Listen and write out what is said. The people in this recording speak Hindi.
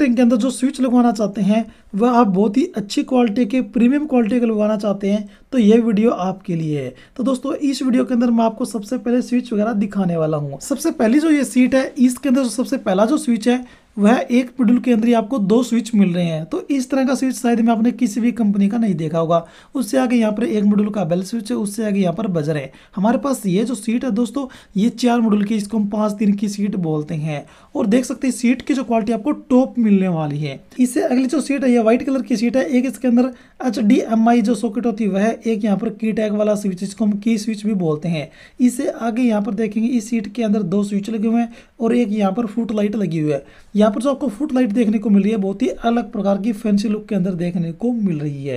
टैंक के अंदर जो स्विच लगवाना चाहते हैं वह आप बहुत ही अच्छी क्वालिटी के प्रीमियम क्वालिटी के लगवाना चाहते हैं तो यह वीडियो आपके लिए है तो दोस्तों इस वीडियो के अंदर मैं आपको सबसे पहले स्विच वगैरह दिखाने वाला हूँ सबसे पहली जो ये सीट है इसके अंदर सबसे पहला जो स्विच है वह एक मॉड्यूल के अंदर ही आपको दो स्विच मिल रहे हैं तो इस तरह का स्विच शायद में आपने किसी भी कंपनी का नहीं देखा होगा उससे आगे यहाँ पर एक मॉड्यूल का बेल स्विच है उससे आगे यहाँ पर बजर है हमारे पास ये जो सीट है दोस्तों ये चार मॉड्यूल की इसको हम पाँच दिन की सीट बोलते हैं और देख सकते हैं सीट की जो क्वालिटी आपको टॉप मिलने वाली है इससे अगली जो सीट है ये व्हाइट कलर की सीट है एक इसके अंदर एच जो सॉकेट होती है वह एक यहाँ पर की टैग वाला स्विच इसको हम की स्विच भी बोलते हैं इससे आगे यहाँ पर देखेंगे इस सीट के अंदर दो स्विच लगे हुए हैं और एक यहाँ पर फूट लाइट लगी हुई है यहाँ पर जो आपको फुट लाइट देखने को मिल रही है बहुत ही अलग प्रकार की फैंसी लुक के अंदर देखने को मिल रही है